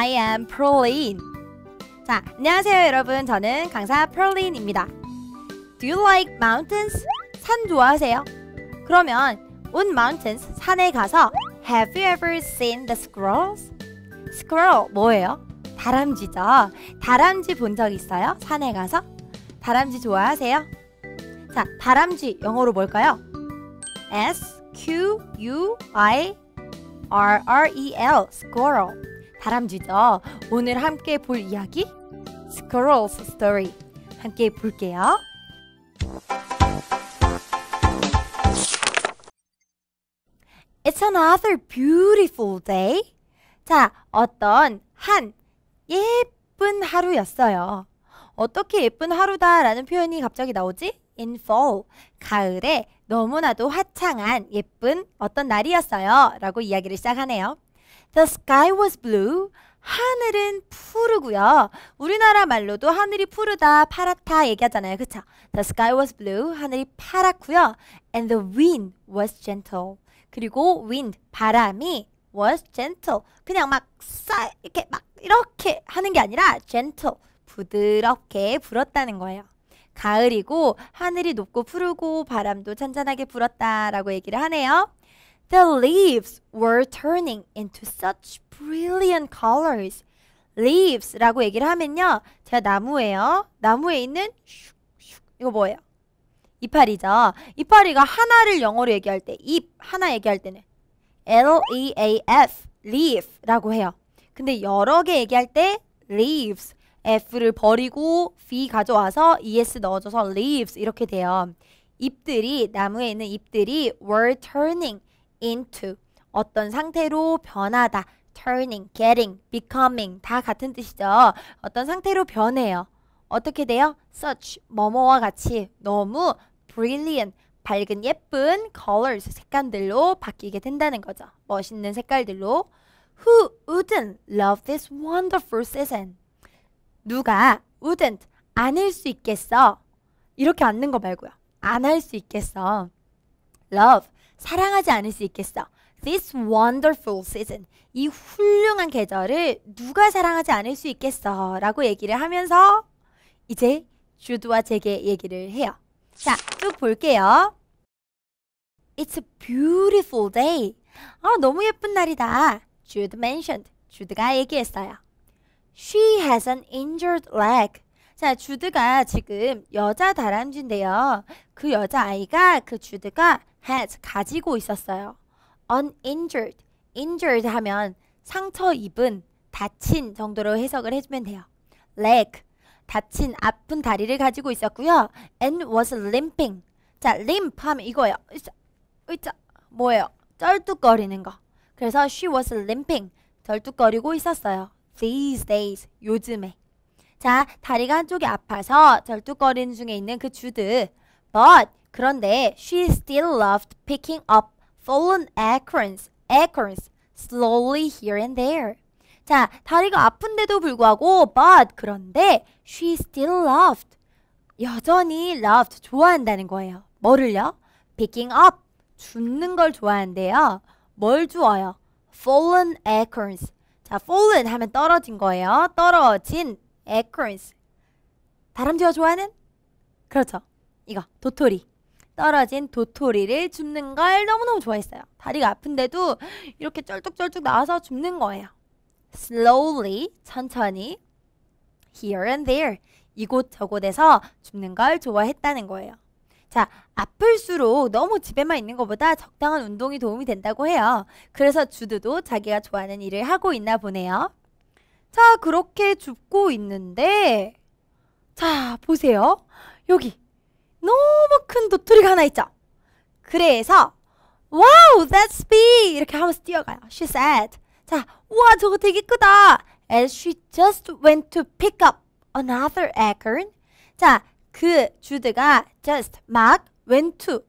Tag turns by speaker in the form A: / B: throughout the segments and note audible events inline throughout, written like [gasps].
A: I am Proline. 자, 안녕하세요 여러분. 저는 강사 Proline입니다. Do you like mountains? 산 좋아하세요? 그러면 on mountains 산에 가서 Have you ever seen the squirrels? squirrel 뭐예요? 다람쥐죠. 다람쥐 본 적 있어요? 산에 가서? 다람쥐 좋아하세요? 자, 다람쥐 영어로 뭘까요? S Q U I R R E L squirrel 다람쥐죠. 오늘 함께 볼 이야기 s q r r e l s Story 함께 볼게요. It's o t h e r beautiful day. 자, 어떤 한 예쁜 하루였어요. 어떻게 예쁜 하루다라는 표현이 갑자기 나오지? In fall, 가을에 너무나도 화창한 예쁜 어떤 날이었어요. 라고 이야기를 시작하네요. The sky was blue. 하늘은 푸르고요. 우리나라 말로도 하늘이 푸르다, 파랗다 얘기하잖아요. 그쵸? The sky was blue. 하늘이 파랗고요. And the wind was gentle. 그리고 wind, 바람이 was gentle. 그냥 막 싸, 이렇게 막 이렇게 하는 게 아니라 gentle, 부드럽게 불었다는 거예요. 가을이고 하늘이 높고 푸르고 바람도 찬찬하게 불었다라고 얘기를 하네요. The leaves were turning into such brilliant colors. leaves라고 얘기를 하면요. 제가 나무예요. 나무에 있는 슉, 슉. 이거 뭐예요? 이파리죠. 이파리가 하나를 영어로 얘기할 때, 잎 하나 얘기할 때는 L-E-A-F, leaf라고 해요. 근데 여러 개 얘기할 때 leaves, F를 버리고 V 가져와서 ES 넣어줘서 leaves 이렇게 돼요. 잎들이, 나무에 있는 잎들이 were turning, into 어떤 상태로 변하다 turning, getting, becoming 다 같은 뜻이죠. 어떤 상태로 변해요. 어떻게 돼요? such, 뭐뭐와 같이 너무 brilliant, 밝은 예쁜 colors, 색감들로 바뀌게 된다는 거죠. 멋있는 색깔들로 Who wouldn't love this wonderful season? 누가 wouldn't, 아닐 수 있겠어? 이렇게 앉는 거 말고요. 안 할 수 있겠어. love, 사랑하지 않을 수 있겠어? This wonderful season. 이 훌륭한 계절을 누가 사랑하지 않을 수 있겠어? 라고 얘기를 하면서 이제 주드와 제게 얘기를 해요. 자, 쭉 볼게요. It's a beautiful day. 아, 너무 예쁜 날이다. Jude mentioned. 주드가 얘기했어요. She has an injured leg. 자, 주드가 지금 여자 다람쥐인데요. 그 여자아이가 그 주드가 has 가지고 있었어요. uninjured, injured 하면 상처 입은, 다친 정도로 해석을 해주면 돼요. leg, 다친 아픈 다리를 가지고 있었고요. and was limping. 자, limp 하면 이거예요. 으짜, 으짜, 뭐예요? 쩔뚝거리는 거. 그래서 she was limping. 절뚝거리고 있었어요. These days, 요즘에. 자, 다리가 한쪽이 아파서 절뚝거리는 중에 있는 그 주드. But 그런데 she still loved picking up fallen acorns, acorns slowly here and there. 자, 다리가 아픈데도 불구하고 but 그런데 she still loved 여전히 loved 좋아한다는 거예요. 뭐를요? picking up 줍는 걸 좋아한대요. 뭘좋아요 fallen acorns. 자, fallen 하면 떨어진 거예요. 떨어진 acorns. 다람쥐가 좋아하는? 그렇죠. 이거 도토리. 떨어진 도토리를 줍는 걸 너무너무 좋아했어요. 다리가 아픈데도 이렇게 쩔뚝쩔뚝 나와서 줍는 거예요. slowly, 천천히, here and there, 이곳저곳에서 줍는 걸 좋아했다는 거예요. 자, 아플수록 너무 집에만 있는 것보다 적당한 운동이 도움이 된다고 해요. 그래서 주드도 자기가 좋아하는 일을 하고 있나 보네요. 자, 그렇게 줍고 있는데, 자, 보세요. 여기 너무 큰 도토리가 하나 있죠. 그래서 Wow, that's big! 이렇게 하면서 뛰어가요. She said. 자, 우와 저거 되게 크다. As she just went to pick up another acorn. 자, 그 주드가 just 막 went to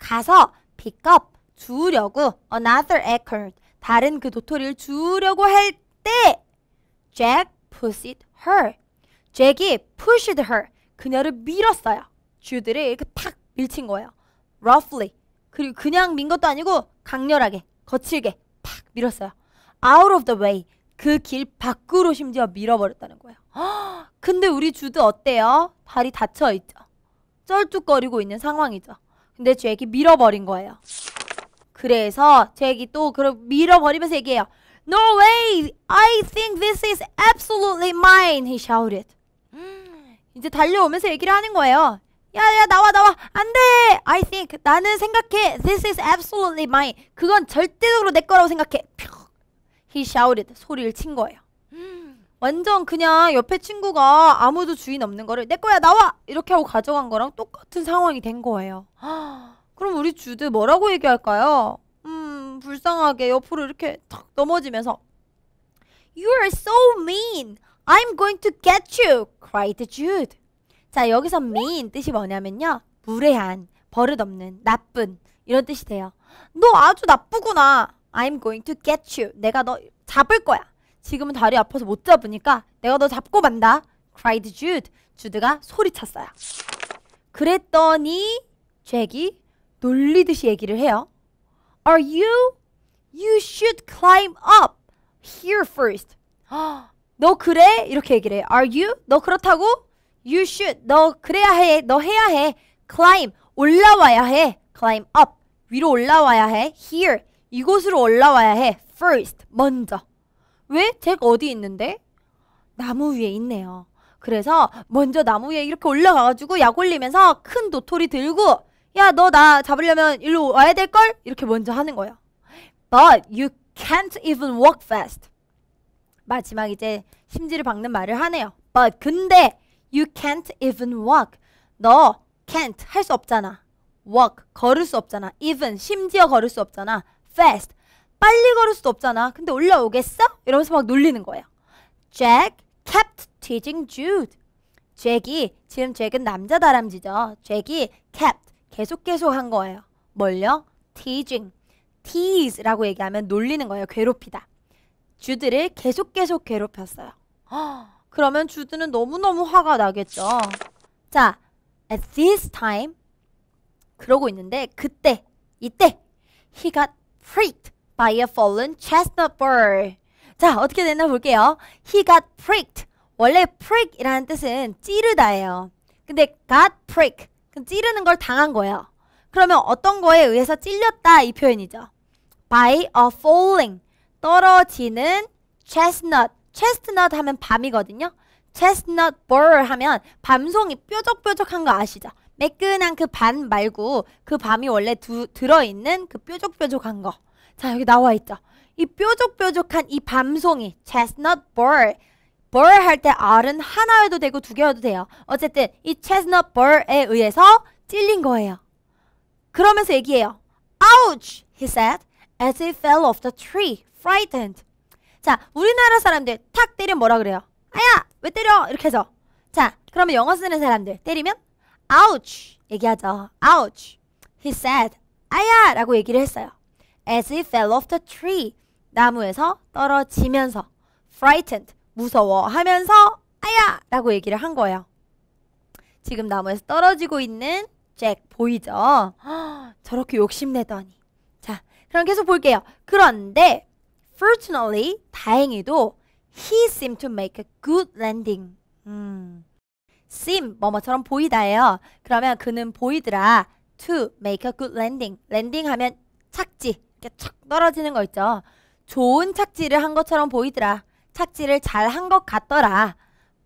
A: 가서 pick up 주려고 another acorn 다른 그 도토리를 주려고 할 때 Jack pushed her. 잭이 pushed her. 그녀를 밀었어요. 주들이 그 탁 밀친 거예요. roughly. 그리고 그냥 민 것도 아니고 강렬하게, 거칠게 팍 밀었어요. out of the way. 그 길 밖으로 심지어 밀어버렸다는 거예요. [gasps] 근데 우리 주드 어때요? 발이 다쳐 있죠. 쩔뚝거리고 있는 상황이죠. 근데 잭이 밀어버린 거예요. 그래서 잭이 또 밀어버리면서 얘기해요. No way! I think this is absolutely mine! He shouted. [gasps] 이제 달려오면서 얘기를 하는 거예요. 야야 나와 나와 안돼 I think 나는 생각해 This is absolutely mine 그건 절대적으로 내 거라고 생각해 He shouted 소리를 친 거예요 완전 그냥 옆에 친구가 아무도 주인 없는 거를 내 거야 나와 이렇게 하고 가져간 거랑 똑같은 상황이 된 거예요 그럼 우리 주드 뭐라고 얘기할까요? 음 불쌍하게 옆으로 이렇게 탁 넘어지면서 You are so mean I'm going to get you cried Jude 자, 여기서 mean 뜻이 뭐냐면요. 무례한, 버릇없는, 나쁜 이런 뜻이 돼요. 너 아주 나쁘구나. I'm going to get you. 내가 너 잡을 거야. 지금은 다리 아파서 못 잡으니까 내가 너 잡고 만다. cried Jude. 주드가 소리쳤어요. 그랬더니 잭이 놀리듯이 얘기를 해요. Are you? You should climb up here first. 너 그래? 이렇게 얘기를 해 Are you? 너 그렇다고? You should. 너 그래야 해. 너 해야 해. Climb. 올라와야 해. Climb up. 위로 올라와야 해. Here. 이곳으로 올라와야 해. First. 먼저. 왜? 제 어디 있는데? 나무 위에 있네요. 그래서 먼저 나무 위에 이렇게 올라가가지고 약 올리면서 큰 도토리 들고 야 너 나 잡으려면 일로 와야 될걸? 이렇게 먼저 하는 거예요. But you can't even walk fast. 마지막 이제 심지를 박는 말을 하네요. But 근데 You can't even walk. 너 can't 할 수 없잖아. walk 걸을 수 없잖아. even 심지어 걸을 수 없잖아. fast 빨리 걸을 수도 없잖아. 근데 올라오겠어? 이러면서 막 놀리는 거예요. Jack kept teasing Jude. 잭이 지금 잭은 남자 다람쥐죠. 잭이 kept 계속 계속 한 거예요. 뭘요? teasing. tease라고 얘기하면 놀리는 거예요. 괴롭히다. 주드를 계속 계속 괴롭혔어요. 허. 그러면 주드는 너무너무 화가 나겠죠. 자, at this time 그러고 있는데 그때 이때 he got pricked by a fallen chestnut burr. 자, 어떻게 됐나 볼게요. he got pricked. 원래 prick이라는 뜻은 찌르다예요. 근데 got prick. 그럼 찌르는 걸 당한 거예요. 그러면 어떤 거에 의해서 찔렸다 이 표현이죠. by a falling 떨어지는 chestnut 체스트넛 하면 밤이거든요. 체스넛 볼 하면 밤송이 뾰족뾰족한 거 아시죠? 매끈한 그 밤 말고 그 밤이 원래 두, 들어있는 그 뾰족뾰족한 거. 자 여기 나와 있죠. 이 뾰족뾰족한 이 밤송이 체스넛 볼. 볼할때 R은 하나여도 되고 두 개여도 돼요. 어쨌든 이 체스넛 볼에 의해서 찔린 거예요. 그러면서 얘기해요. Ouch! He said as he fell off the tree, frightened. 자, 우리나라 사람들 탁 때리면 뭐라 그래요? 아야! 왜 때려? 이렇게 해서. 자, 그러면 영어 쓰는 사람들 때리면 ouch 얘기하죠. ouch. He said 아야! 라고 얘기를 했어요. as he fell off the tree 나무에서 떨어지면서 frightened 무서워하면서 아야! 라고 얘기를 한 거예요. 지금 나무에서 떨어지고 있는 잭 보이죠? 허, [gasps] 저렇게 욕심내더니 자 그럼 계속 볼게요. 그런데 fortunately, 다행히도 he seemed to make a good landing. 음. seem 뭐뭐처럼 보이다예요. 그러면 그는 보이더라. to make a good landing. landing 하면 착지. 이렇게 착 떨어지는 거 있죠. 좋은 착지를 한 것처럼 보이더라. 착지를 잘 한 것 같더라.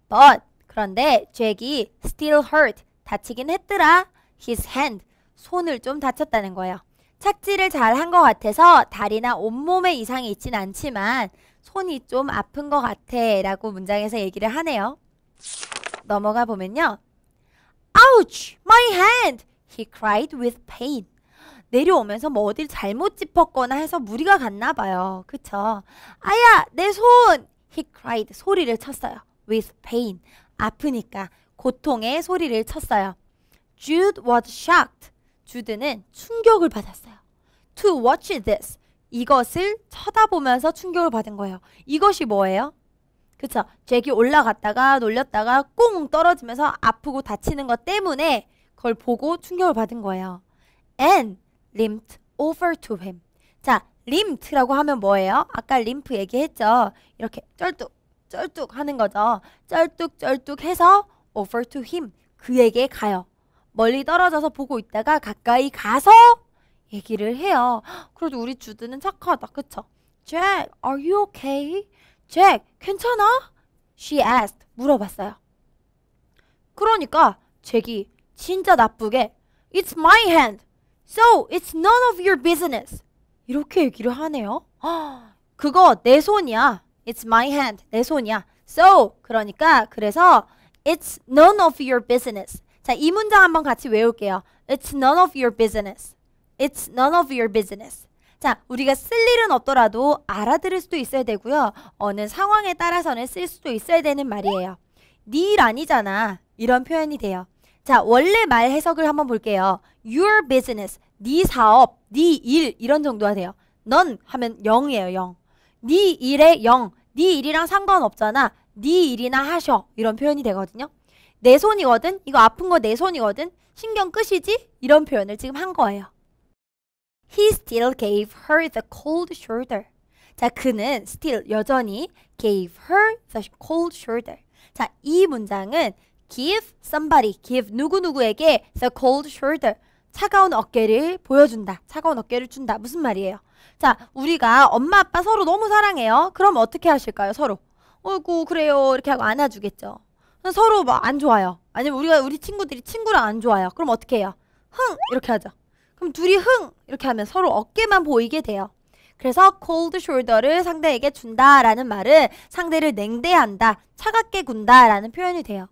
A: But 그런데 잭이 still hurt 다치긴 했더라. His hand 손을 좀 다쳤다는 거예요. 착지를 잘 한 것 같아서 다리나 온몸에 이상이 있진 않지만 손이 좀 아픈 것 같아 라고 문장에서 얘기를 하네요. 넘어가 보면요. Ouch! My hand! He cried with pain. 내려오면서 뭐 어딜 잘못 짚었거나 해서 무리가 갔나 봐요. 그쵸? 아야! 내 손! He cried. 소리를 쳤어요. With pain. 아프니까. 고통의 소리를 쳤어요. Jude was shocked. 주드는 충격을 받았어요. To watch this. 이것을 쳐다보면서 충격을 받은 거예요. 이것이 뭐예요? 그쵸? 잭이 올라갔다가 놀렸다가 꽁 떨어지면서 아프고 다치는 것 때문에 그걸 보고 충격을 받은 거예요. And limped over to him. 자, limped라고 하면 뭐예요? 아까 limp 얘기했죠? 이렇게 쩔뚝, 쩔뚝 하는 거죠. 쩔뚝, 쩔뚝 해서 over to him. 그에게 가요. 멀리 떨어져서 보고 있다가 가까이 가서 얘기를 해요. 그래도 우리 주드는 착하다, 그쵸? Jack, are you okay? Jack, 괜찮아? She asked, 물어봤어요. 그러니까 잭이 진짜 나쁘게 It's my hand, so it's none of your business. 이렇게 얘기를 하네요. 그거 내 손이야. It's my hand, 내 손이야. So, 그러니까 그래서 It's none of your business. 자, 이 문장 한번 같이 외울게요. It's none of your business. It's none of your business. 자, 우리가 쓸 일은 없더라도 알아들을 수도 있어야 되고요. 어느 상황에 따라서는 쓸 수도 있어야 되는 말이에요. 네 일 아니잖아. 이런 표현이 돼요. 자, 원래 말 해석을 한번 볼게요. Your business, 네 사업, 네 일 이런 정도가 돼요. 넌 하면 0이에요, 0. 네 일에 0. 네 일이랑 상관없잖아. 네 일이나 하셔. 이런 표현이 되거든요. 내 손이거든? 이거 아픈 거 내 손이거든? 신경 끄시지? 이런 표현을 지금 한 거예요. He still gave her the cold shoulder. 자, 그는 still 여전히 gave her the cold shoulder. 자, 이 문장은 give somebody, give 누구누구에게 the cold shoulder. 차가운 어깨를 보여준다. 차가운 어깨를 준다. 무슨 말이에요? 자, 우리가 엄마 아빠 서로 너무 사랑해요. 그럼 어떻게 하실까요? 서로. 어이구, 그래요. 이렇게 하고 안아주겠죠. 서로 막 안 좋아요. 아니면 우리가 우리 친구들이 친구를 안 좋아요. 그럼 어떻게 해요? 흥 이렇게 하죠. 그럼 둘이 흥 이렇게 하면 서로 어깨만 보이게 돼요. 그래서 cold shoulder를 상대에게 준다라는 말은 상대를 냉대한다, 차갑게 군다라는 표현이 돼요.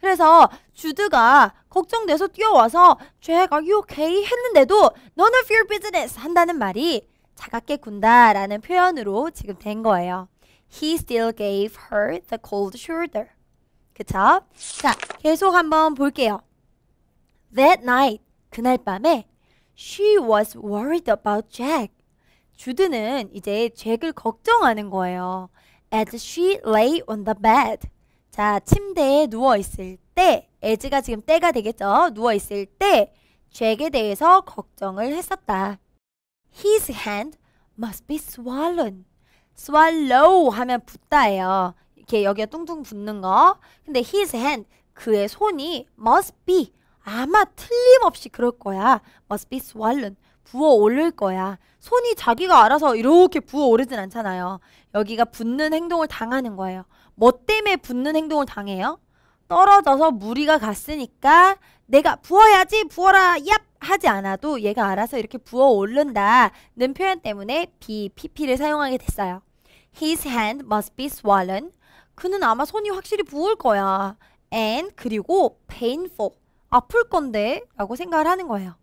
A: 그래서 주드가 걱정돼서 뛰어와서 j 가 c k a you okay? 했는데도 none of your business 한다는 말이 차갑게 군다라는 표현으로 지금 된 거예요. He still gave her the cold shoulder. 그쵸? 자, 계속 한번 볼게요. That night, 그날 밤에 she was worried about Jack. 주드는 이제 잭을 걱정하는 거예요. As she lay on the bed. 자, 침대에 누워 있을 때, as가 지금 때가 되겠죠? 누워 있을 때 잭에 대해서 걱정을 했었다. His hand must be swollen. swallow 하면 붓다예요. 이렇게 여기가 뚱뚱 붙는 거. 근데 his hand 그의 손이 must be 아마 틀림없이 그럴 거야. must be swollen 부어 오를 거야. 손이 자기가 알아서 이렇게 부어 오르진 않잖아요. 여기가 붙는 행동을 당하는 거예요. 뭐 때문에 붙는 행동을 당해요? 떨어져서 무리가 갔으니까 내가 부어야지 부어라 얍 하지 않아도 얘가 알아서 이렇게 부어 오른다는 표현 때문에 be pp를 사용하게 됐어요. His hand must be swollen. 그는 아마 손이 확실히 부을 거야. and 그리고 painful 아플 건데 라고 생각을 하는 거예요.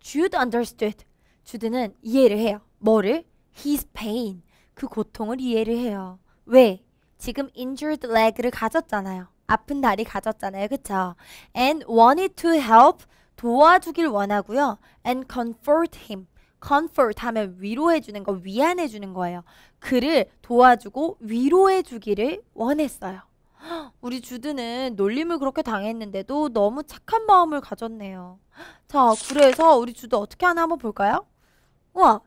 A: Jude understood. 주드는 이해를 해요. 뭐를? His pain. 그 고통을 이해를 해요. 왜? 지금 injured leg를 가졌잖아요. 아픈 다리 가졌잖아요. 그쵸? And wanted to help. 도와주길 원하고요. And comfort him. comfort 하면 위로해 주는 거, 위안해 주는 거예요. 그를 도와주고 위로해 주기를 원했어요. [gasps] 우리 주드는 놀림을 그렇게 당했는데도 너무 착한 마음을 가졌네요. [gasps] 자, 그래서 우리 주드 어떻게 하나 한번 볼까요? 우와,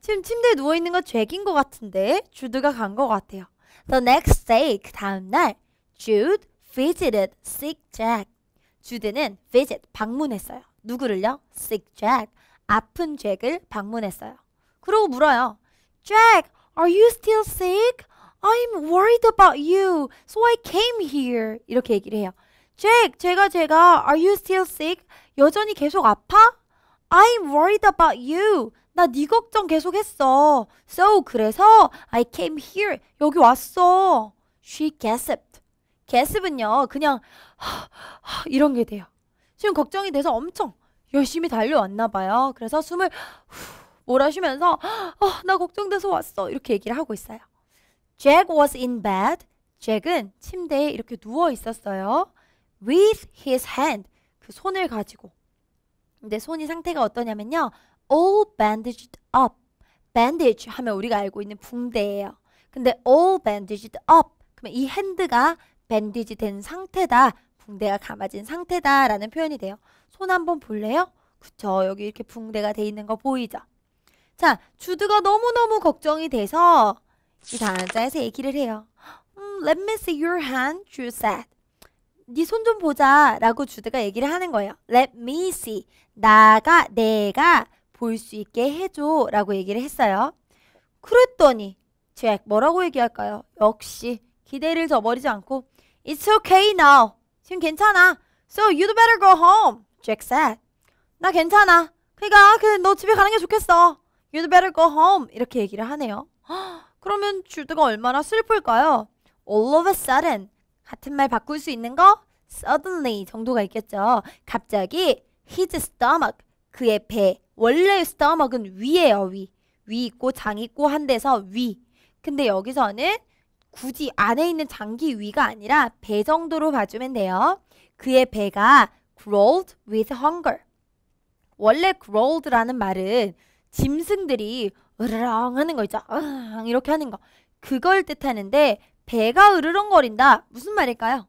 A: 지금 침대에 누워있는 건죄인것 같은데 주드가 간 것 같아요. The next day, 그 다음날, Jude visited sick Jack. 주드는 visit, 방문했어요. 누구를요? sick Jack, 아픈 잭을 방문했어요. 그러고 물어요. Jack, are you still sick? I'm worried about you, so I came here. 이렇게 얘기를 해요. 잭, 제가 제가 are you still sick? 여전히 계속 아파? I'm worried about you. 나 네 걱정 계속했어. So 그래서 I came here. 여기 왔어. She gasped. gasp은요. 그냥 이런 게 돼요. 지금 걱정이 돼서 엄청 열심히 달려왔나 봐요. 그래서 숨을 몰아쉬면서 어, 나 걱정돼서 왔어 이렇게 얘기를 하고 있어요. Jack was in bed. 잭은 침대에 이렇게 누워 있었어요. With his hand. 그 손을 가지고. 근데 손이 상태가 어떠냐면요. All bandaged up. Bandage 하면 우리가 알고 있는 붕대예요. 근데 all bandaged up. 그러면 이 핸드가 밴디지 된 상태다 붕대가 감아진 상태다라는 표현이 돼요. 손 한번 볼래요? 그쵸. 여기 이렇게 붕대가 돼 있는 거 보이죠? 자, 주드가 너무너무 걱정이 돼서 이 단자에서 얘기를 해요. 음, let me see your hand, j u d said. 네손 좀 보자 라고 주드가 얘기를 하는 거예요. Let me see. 나가, 내가 볼 수 있게 해줘 라고 얘기를 했어요. 그랬더니 잭 뭐라고 얘기할까요? 역시 기대를 저버리지 않고 It's okay now. 지금 괜찮아. So you'd better go home. Jack said. 나 괜찮아. 그니까 그너 집에 가는 게 좋겠어. You'd better go home. 이렇게 얘기를 하네요. [gasps] 그러면 주드가 얼마나 슬플까요? All of a sudden. 같은 말 바꿀 수 있는 거 suddenly 정도가 있겠죠. 갑자기 his stomach 그의 배 원래 stomach은 위예요 위. 위 있고 장 있고 한 데서 위. 근데 여기서는 굳이 안에 있는 장기 위가 아니라 배 정도로 봐주면 돼요. 그의 배가 growled with hunger. 원래 growled라는 말은 짐승들이 으르렁 하는 거 있죠. 으르렁 이렇게 하는 거. 그걸 뜻하는데 배가 으르렁거린다. 무슨 말일까요?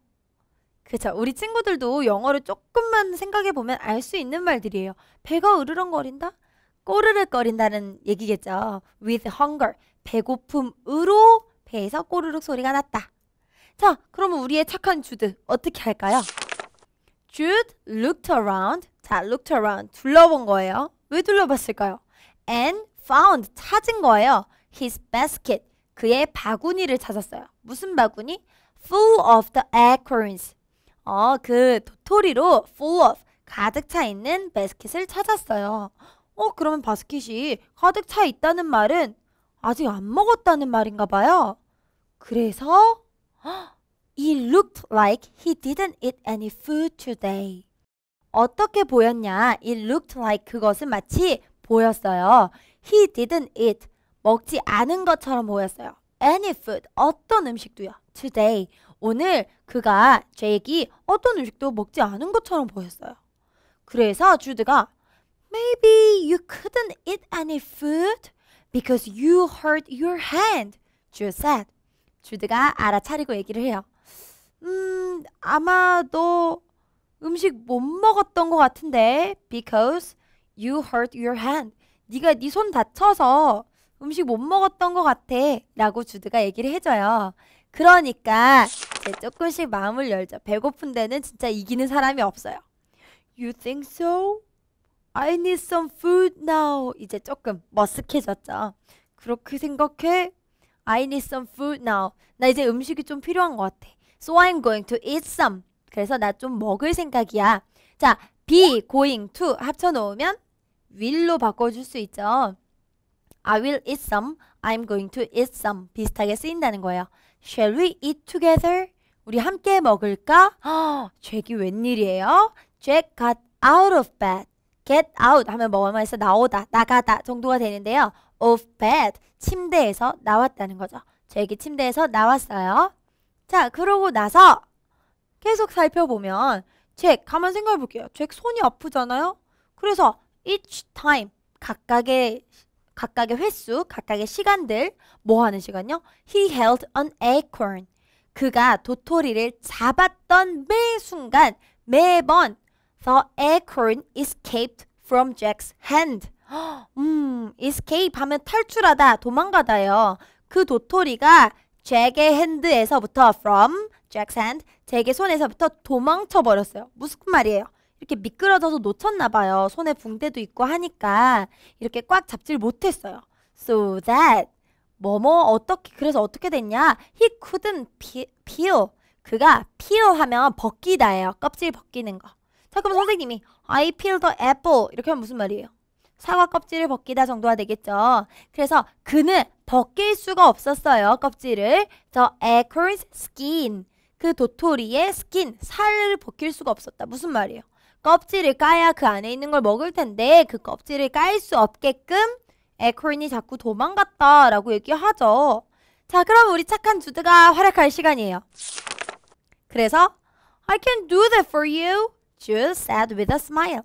A: 그쵸. 그렇죠. 우리 친구들도 영어를 조금만 생각해보면 알 수 있는 말들이에요. 배가 으르렁거린다? 꼬르륵거린다는 얘기겠죠. with hunger. 배고픔으로 배에서 꼬르륵 소리가 났다. 자, 그러면 우리의 착한 주드 어떻게 할까요? Jude looked around. 자, looked around. 둘러본 거예요. 왜 둘러봤을까요? And found. 찾은 거예요. His basket. 그의 바구니를 찾았어요. 무슨 바구니? Full of the acorns. 어, 그 도토리로 full of. 가득 차 있는 베스킷을 찾았어요. 어, 그러면 바스킷이 가득 차 있다는 말은 아직 안 먹었다는 말인가 봐요. 그래서 He looked like he didn't eat any food today. 어떻게 보였냐? It looked like 그것은 마치 보였어요. He didn't eat. 먹지 않은 것처럼 보였어요. Any food. 어떤 음식도요. Today. 오늘 그가 제이기 어떤 음식도 먹지 않은 것처럼 보였어요. 그래서 주드가 Maybe you couldn't eat any food. Because you hurt your hand. Jude said. 주드가 알아차리고 얘기를 해요. 음, 아마 너 음식 못 먹었던 것 같은데. Because you hurt your hand. 네가 네 손 다쳐서 음식 못 먹었던 것 같아. 라고 주드가 얘기를 해줘요. 그러니까 조금씩 마음을 열죠. 배고픈 데는 진짜 이기는 사람이 없어요. You think so? I need some food now. 이제 조금 머쓱해졌죠. 그렇게 생각해? I need some food now. 나 이제 음식이 좀 필요한 것 같아. So I'm going to eat some. 그래서 나 좀 먹을 생각이야. 자, be going to 합쳐놓으면 will로 바꿔줄 수 있죠. I will eat some. I'm going to eat some. 비슷하게 쓰인다는 거예요. Shall we eat together? 우리 함께 먹을까? 헉, 잭이 웬일이에요? Jack got out of bed. get out 하면 뭐뭐에서 나오다, 나가다 정도가 되는데요. of bed, 침대에서 나왔다는 거죠. 저 얘기 침대에서 나왔어요. 자, 그러고 나서 계속 살펴보면 잭, 가만 생각해볼게요. 잭 손이 아프잖아요. 그래서 each time, 각각의 각각의 횟수, 각각의 시간들 뭐 하는 시간요? He held an acorn. 그가 도토리를 잡았던 매 순간 매번 The acorn escaped from Jack's hand. [gasps] 음, escape 하면 탈출하다, 도망가다요. 그 도토리가 잭의 핸드에서부터 from Jack's hand, 잭의 손에서부터 도망쳐 버렸어요. 무슨 말이에요? 이렇게 미끄러져서 놓쳤나 봐요. 손에 붕대도 있고 하니까 이렇게 꽉 잡질 못했어요. So that 뭐뭐 어떻게 그래서 어떻게 됐냐? He couldn't peel. 그가 peel 하면 벗기다예요. 껍질 벗기는 거. 자 그럼 선생님이 I peel the apple 이렇게 하면 무슨 말이에요? 사과 껍질을 벗기다 정도가 되겠죠. 그래서 그는 벗길 수가 없었어요. 껍질을. The acorn's skin. 그 도토리의 스킨, 살을 벗길 수가 없었다. 무슨 말이에요? 껍질을 까야 그 안에 있는 걸 먹을 텐데 그 껍질을 깔 수 없게끔 에코인이 자꾸 도망갔다라고 얘기하죠. 자, 그럼 우리 착한 주드가 활약할 시간이에요. 그래서 I can do that for you. Jules said with a smile.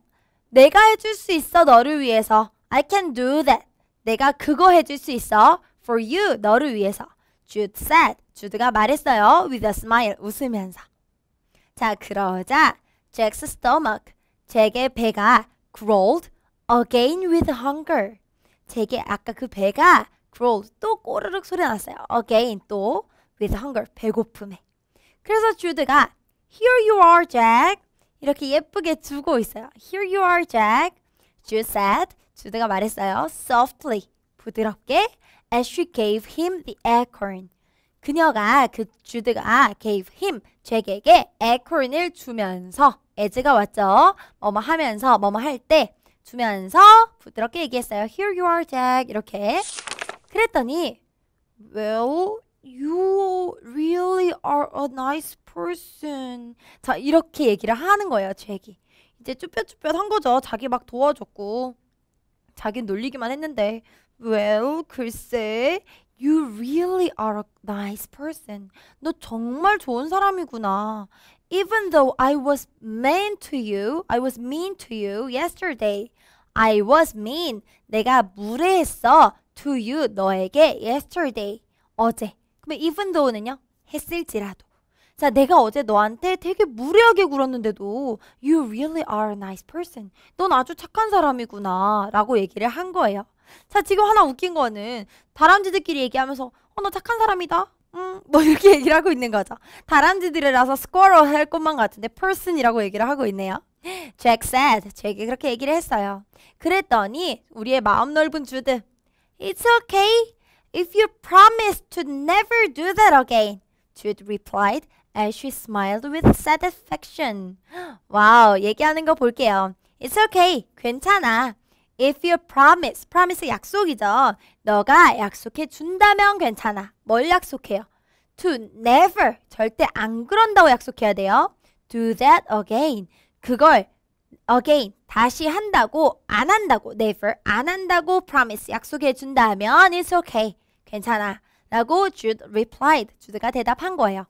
A: 내가 해줄 수 있어 너를 위해서. I can do that. 내가 그거 해줄 수 있어. For you 너를 위해서. Jude said. 주드가 말했어요. With a smile 웃으면서. 자 그러자 Jack's stomach. 잭의 배가 growled again with hunger. 잭의 아까 그 배가 growled 또 꼬르륵 소리 났어요. again 또 with hunger 배고픔에. 그래서 주드가 Here you are, Jack. 이렇게 예쁘게 두고 있어요. Here you are, Jack. Jude said. 주드가 말했어요. Softly. 부드럽게. As she gave him the acorn. 그녀가 그 주드가 gave him 잭에게 acorn을 주면서 as가 왔죠. 뭐뭐 하면서 뭐뭐 할때 주면서 부드럽게 얘기했어요. Here you are, Jack. 이렇게. 그랬더니 will You really are a nice person. 자, 이렇게 얘기를 하는 거예요, 잭이. 이제 쭈뼛쭈뼛한 거죠. 자기 막 도와줬고. 자긴 놀리기만 했는데. Well, 글쎄. You really are a nice person. 너 정말 좋은 사람이구나. Even though I was mean to you, I was mean to you yesterday. I was mean. 내가 무례했어. To you, 너에게 yesterday. 어제. 근데 even though는요. 했을지라도. 자, 내가 어제 너한테 되게 무례하게 굴었는데도 You really are a nice person. 넌 아주 착한 사람이구나. 라고 얘기를 한 거예요. 자, 지금 하나 웃긴 거는 다람쥐들끼리 얘기하면서 어, 너 착한 사람이다. 음, 뭐 이렇게 [laughs] 얘기를 하고 있는 거죠. 다람쥐들이라서 squirrel 할 것만 같은데 person이라고 얘기를 하고 있네요. [gasps] Jack said, 제게 그렇게 얘기를 했어요. 그랬더니 우리의 마음 넓은 주드 It's okay. If you promise to never do that again, Jude replied as she smiled with satisfaction. 와우, 얘기하는 거 볼게요. It's okay, 괜찮아. If you promise, promise 약속이죠. 너가 약속해 준다면 괜찮아. 뭘 약속해요? To never, 절대 안 그런다고 약속해야 돼요. Do that again. 그걸 again, 다시 한다고, 안 한다고, never, 안 한다고 promise 약속해 준다면 it's okay. 괜찮아. 라고 Jude replied. 주드가 대답한 거예요.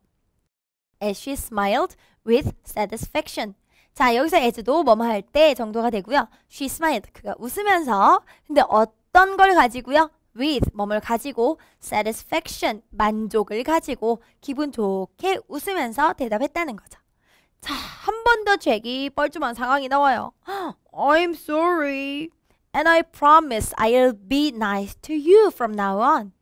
A: As she smiled with satisfaction. 자, 여기서 as도 뭐뭐 할 때 정도가 되고요. She smiled. 그가 웃으면서. 근데 어떤 걸 가지고요? with 몸을 가지고 satisfaction 만족을 가지고 기분 좋게 웃으면서 대답했다는 거죠. 자, 한 번더 죄기 뻘쭘한 상황이 나와요. I'm sorry and I promise I'll be nice to you from now on.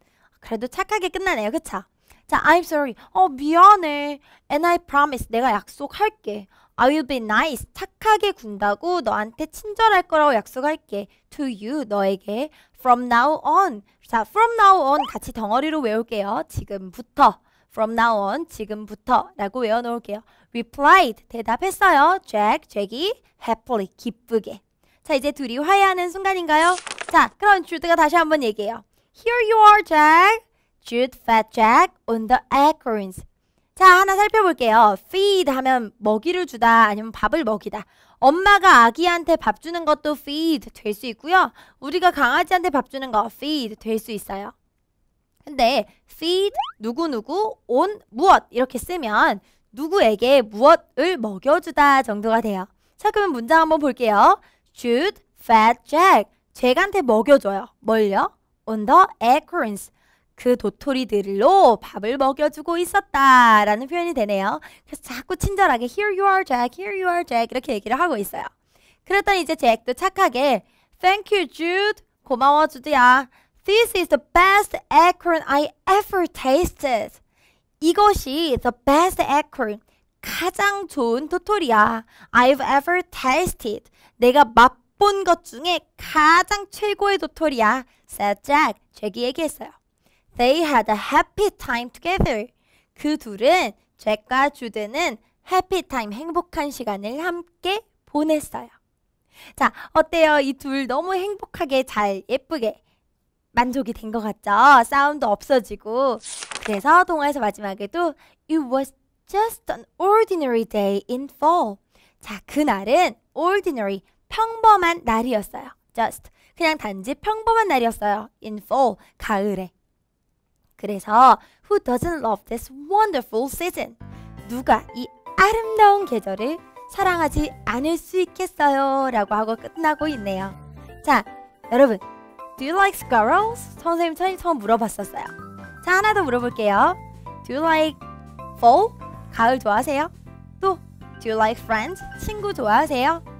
A: 그래도 착하게 끝나네요. 그쵸? 자, I'm sorry. 어, 미안해. And I promise. 내가 약속할게. I will be nice. 착하게 군다고 너한테 친절할 거라고 약속할게. To you. 너에게. From now on. 자, from now on. 같이 덩어리로 외울게요. 지금부터. From now on. 지금부터. 라고 외워놓을게요. Replied. 대답했어요. Jack. 잭이 happily. 기쁘게. 자, 이제 둘이 화해하는 순간인가요? 자, 그럼 주드가 다시 한번 얘기해요. Here you are, Jack. Jude f a t Jack on the acorns. 자, 하나 살펴볼게요. feed 하면 먹이를 주다 아니면 밥을 먹이다. 엄마가 아기한테 밥 주는 것도 feed 될 수 있고요. 우리가 강아지한테 밥 주는 거 feed 될 수 있어요. 근데 feed 누구누구 on 무엇 이렇게 쓰면 누구에게 무엇을 먹여주다 정도가 돼요. 자, 그러면 문장 한번 볼게요. Jude f a t Jack. 잭한테 먹여줘요. 뭘요? on the acorns. 그 도토리들로 밥을 먹여주고 있었다 라는 표현이 되네요. 그래서 자꾸 친절하게 here you are Jack, here you are Jack 이렇게 얘기를 하고 있어요. 그랬더니 이제 잭도 착하게 thank you Jude, 고마워 주드야. This is the best acorn I ever tasted. 이것이 the best acorn, 가장 좋은 도토리야. I've ever tasted. 내가 맛 본것 중에 가장 최고의 도토리야. 살짝 잭이 얘기했어요. They had a happy time together. 그 둘은 잭과 주드는 해피 타임 행복한 시간을 함께 보냈어요. 자, 어때요? 이 둘 너무 행복하게 잘 예쁘게 만족이 된 것 같죠? 싸움도 없어지고. 그래서 동화에서 마지막에도 It was just an ordinary day in fall. 자, 그날은 ordinary, 평범한 날이었어요. just 그냥 단지 평범한 날이었어요. in fall 가을에. 그래서 who doesn't love this wonderful season? 누가 이 아름다운 계절을 사랑하지 않을 수 있겠어요? 라고 하고 끝나고 있네요. 자, 여러분. Do you like squirrels? 선생님 처음, 처음 물어봤었어요. 자, 하나 더 물어볼게요. Do you like fall? 가을 좋아하세요? 또, do you like friends? 친구 좋아하세요?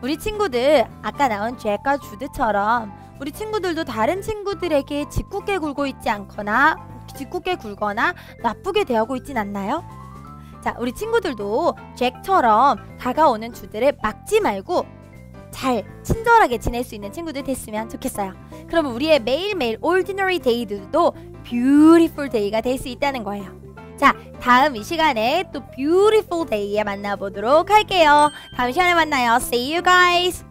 A: 우리 친구들 아까 나온 죄과 주드처럼 우리 친구들도 다른 친구들에게 짓궂게 굴고 있지 않거나 짓궂게 굴거나 나쁘게 대하고 있진 않나요? 자, 우리 친구들도 잭처럼 다가오는 주들을 막지 말고 잘 친절하게 지낼 수 있는 친구들 됐으면 좋겠어요. 그러 우리의 매일매일 ordinary day들도 beautiful day가 될 수 있다는 거예요. 자, 다음 이 시간에 또 beautiful day에 만나보도록 할게요. 다음 시간에 만나요. See you guys!